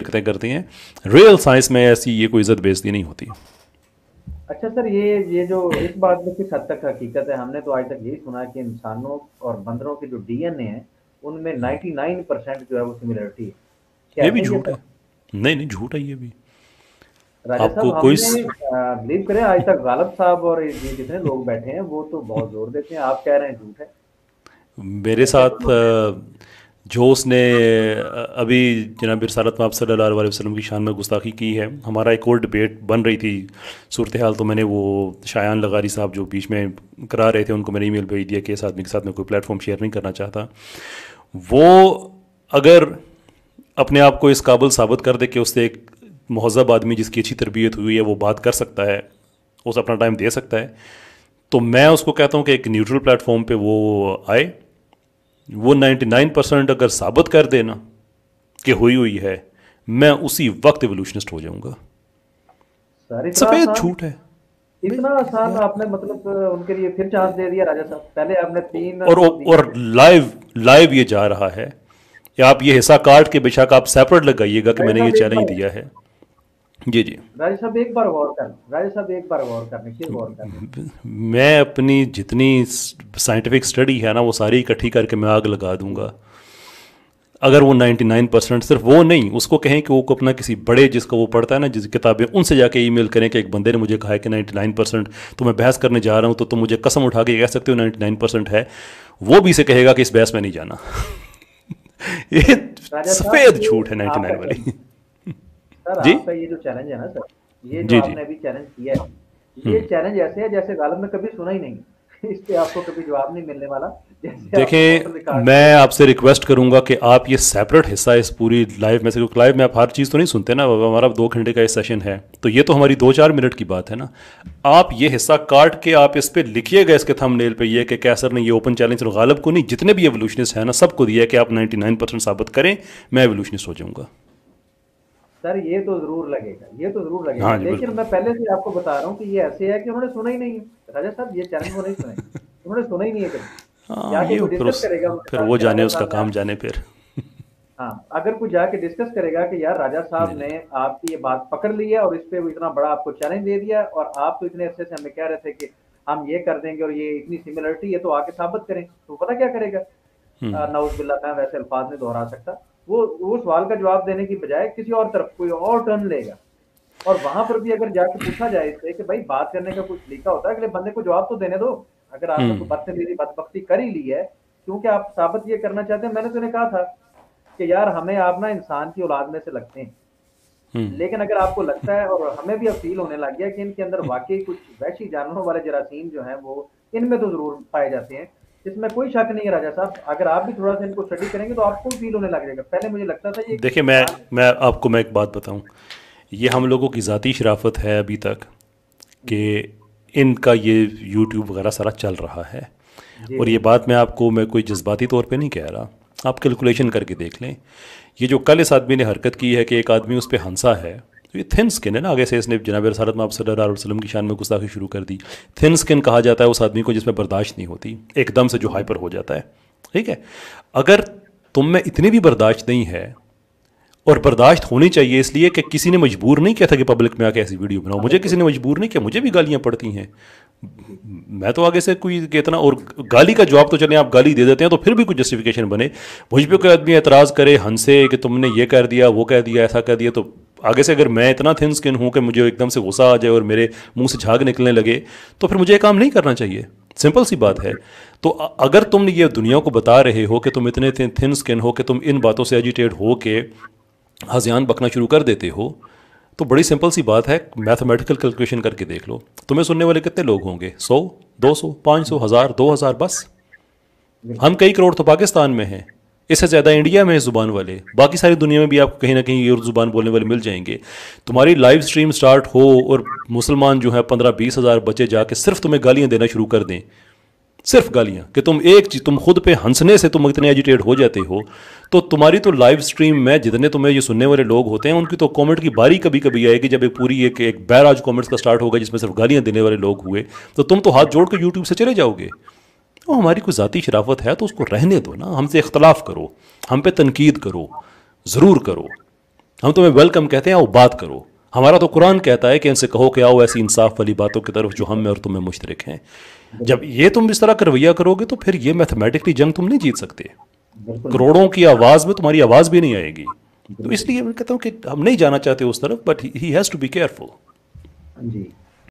हरकतें करती हैं रियल साइंस में ऐसी ये कोई इज्जत बेजती नहीं होती अच्छा सर ये ये जो इस बात में किस हद तक हकीकत है हमने तो आज तक यही सुना है कि इंसानों और बंदरों के जो डीएनए है उनमें 99 परसेंट जो है वो सिमिलरिटी है ये भी झूठ है नहीं नहीं झूठ है ये भी आपको कोई बिलीव करें आज तक गालब साहब और ये जितने लोग बैठे हैं वो तो बहुत जोर देते हैं आप कह रहे हैं झूठ है मेरे अच्छा, साथ तो- जो उसने अभी जनाब रसालत आप सल्ला वसलम की शान में गुस्ताखी की है हमारा एक और डिबेट बन रही थी सूरत हाल तो मैंने वो शायान लगारी साहब जो बीच में करा रहे थे उनको मैंने ई मेल भेज दिया कि इस आदमी के साथ मैं कोई प्लेटफॉर्म शेयर नहीं करना चाहता वो अगर अपने आप को इस काबुल साबित कर दे कि उससे एक महजब आदमी जिसकी अच्छी तरबियत हुई है वो बात कर सकता है उस अपना टाइम दे सकता है तो मैं उसको कहता हूँ कि एक न्यूट्रल प्लेटफॉर्म पर वो आए वो 99 परसेंट अगर साबित कर देना कि हुई हुई है मैं उसी वक्त एवोल्यूशनिस्ट हो जाऊंगा सफेद झूठ है इतना आसान आपने मतलब उनके लिए फिर चांस दे दिया राजा साहब पहले आपने तीन और और लाइव लाइव ये जा रहा है आप ये हिस्सा काट के बेशक आप सेपरेट लगाइएगा कि मैंने ये चैलेंज दिया है जी जी राजे साहब एक बार गौर कर राजे साहब एक बार गौर करने फिर गौर कर मैं अपनी जितनी साइंटिफिक स्टडी है ना वो सारी इकट्ठी करके मैं आग लगा दूंगा अगर वो 99 परसेंट सिर्फ वो नहीं उसको कहें कि वो को अपना किसी बड़े जिसका वो पढ़ता है ना जिस किताबें उनसे जाके ईमेल करें कि एक बंदे ने मुझे कहा है कि 99 परसेंट तो मैं बहस करने जा रहा हूँ तो तुम मुझे कसम उठा के कह सकते हो 99 परसेंट है वो भी इसे कहेगा कि इस बहस में नहीं जाना ये सफ़ेद झूठ है नाइन्टी वाली सर जी? आपका ये जो चैलेंज है ना सर ये जो जी, आपने अभी चैलेंज किया है ये चैलेंज हम्म। ऐसे है जैसे गालब ने कभी सुना ही नहीं इस पे आपको कभी जवाब नहीं मिलने वाला देखें मैं आपसे रिक्वेस्ट करूंगा कि आप ये सेपरेट हिस्सा इस पूरी लाइव में से क्योंकि लाइव में आप हर चीज़ तो नहीं सुनते ना हमारा दो घंटे का ये सेशन है तो ये तो हमारी दो चार मिनट की बात है ना आप ये हिस्सा काट के आप इस पर लिखिएगा इसके थंबनेल पे ये कि कैसर ने ये ओपन चैलेंज गालब को नहीं जितने भी एवोल्यूशनिस्ट हैं ना सबको दिया कि आप 99 परसेंट साबित करें मैं एवोल्यूशनिस्ट हो जाऊँगा सर ये तो जरूर लगेगा ये तो जरूर लगेगा हाँ लेकिन मैं पहले से आपको बता रहा हूँ कि ये ऐसे है कि उन्होंने सुना ही नहीं है राजा साहब ये चैनल वो नहीं सुना उन्होंने सुना ही नहीं है कभी हाँ, फिर वो जाने उसका काम जाने फिर हाँ अगर कोई जाके डिस्कस करेगा कि यार राजा साहब ने आपकी ये बात पकड़ ली है और इस पे वो इतना बड़ा आपको चैलेंज दे दिया और आप तो इतने अच्छे से हमें कह रहे थे कि हम ये कर देंगे और ये इतनी सिमिलरिटी है तो आके साबित करें तो पता क्या करेगा हम्म। नौज बिल्ला मैं वैसे अल्फाज नहीं दोहरा सकता वो वो सवाल का जवाब देने की बजाय किसी और तरफ कोई और टर्न लेगा और वहां पर भी अगर जाके पूछा जाए इससे कि भाई बात करने का कुछ तरीका होता है अगले बंदे को जवाब तो देने दो अगर आपने तो बदबख्ती कर ही ली है क्योंकि आप साबित ये करना चाहते हैं मैंने तो उन्हें कहा था कि यार हमें आप ना इंसान की औलाद में से लगते हैं हम्म। लेकिन अगर आपको लगता है और हमें भी अब फील होने लग गया कि इनके अंदर हम्म। वाकई कुछ वैशी जानवरों वाले जरासीम जो हैं वो इनमें तो जरूर पाए जाते हैं इसमें कोई शक नहीं है राजा साहब अगर आप भी थोड़ा सा इनको स्टडी करेंगे तो आपको फील होने लग जाएगा पहले मुझे लगता था ये देखिए मैं मैं आपको मैं एक बात बताऊं ये हम लोगों की ज़ाती शराफत है अभी तक कि इनका ये यूट्यूब वगैरह सारा चल रहा है और ये बात मैं आपको मैं कोई जज्बाती तौर पे नहीं कह रहा आप कैलकुलेशन करके देख लें ये जो कल इस आदमी ने हरकत की है कि एक आदमी उस पर हंसा है ये थिन स्किन है ना आगे से इसने जनाब रसारत में आप सल्ला वसलम की शान में गुस्ताखी शुरू कर दी थिन स्किन कहा जाता है उस आदमी को जिसमें बर्दाश्त नहीं होती एकदम से जो हाइपर हो जाता है ठीक है अगर तुम में इतनी भी बर्दाश्त नहीं है और बर्दाश्त होनी चाहिए इसलिए कि किसी ने मजबूर नहीं किया था कि पब्लिक में आके ऐसी वीडियो बनाओ मुझे किसी ने मजबूर नहीं किया मुझे भी गालियाँ पड़ती हैं मैं तो आगे से कोई कहता और गाली का जवाब तो चले आप गाली दे देते हैं तो फिर भी कोई जस्टिफिकेशन बने मुझ पर कोई आदमी एतराज़ करे हंसे कि तुमने ये कर दिया वो कह दिया ऐसा कह दिया तो आगे से अगर मैं इतना थिन स्किन हूँ कि मुझे एकदम से गुस्सा आ जाए और मेरे मुंह से झाग निकलने लगे तो फिर मुझे ये काम नहीं करना चाहिए सिंपल सी बात है तो अगर तुम ये दुनिया को बता रहे हो कि तुम इतने थिन स्किन हो कि तुम इन बातों से एजिटेट हो के हजियान बकना शुरू कर देते हो तो बड़ी सिंपल सी बात है मैथमेटिकल कैलकुलेशन करके देख लो तुम्हें सुनने वाले कितने लोग होंगे सौ दो सौ पाँच सौ हज़ार दो हज़ार बस हम कई करोड़ तो पाकिस्तान में हैं इससे ज़्यादा इंडिया में ज़ुबान वाले बाकी सारी दुनिया में भी आपको कहीं ना कहीं ये उर्दू ज़ुबान बोलने वाले मिल जाएंगे तुम्हारी लाइव स्ट्रीम स्टार्ट हो और मुसलमान जो है पंद्रह बीस हज़ार बच्चे जाके सिर्फ तुम्हें गालियाँ देना शुरू कर दें सिर्फ गालियाँ कि तुम एक चीज़ तुम खुद पे हंसने से तुम इतने एजिटेट हो जाते हो तो तुम्हारी तो लाइव स्ट्रीम में जितने तुम्हें ये सुनने वाले लोग होते हैं उनकी तो कमेंट की बारी कभी कभी आएगी जब एक पूरी एक, एक बैराज कमेंट्स का स्टार्ट होगा जिसमें सिर्फ गालियाँ देने वाले लोग हुए तो तुम तो हाथ जोड़ के यूट्यूब से चले जाओगे तो हमारी कोई ज़ाती शराफत है तो उसको रहने दो ना हमसे इख्तलाफ करो हम पे तनकीद करो ज़रूर करो हम तुम्हें वेलकम कहते हैं आओ बात करो हमारा तो कुरान कहता है कि इनसे कहो कि आओ ऐसी इंसाफ वाली बातों की तरफ जो हम में और तुम्हें मुश्तरक हैं जब ये तुम इस तरह का रवैया करोगे तो फिर ये मैथमेटिकली जंग तुम नहीं जीत सकते करोड़ों की आवाज़ में तुम्हारी आवाज़ भी नहीं आएगी तो इसलिए मैं कहता हूँ कि हम नहीं जाना चाहते उस तरफ but he has to be careful ji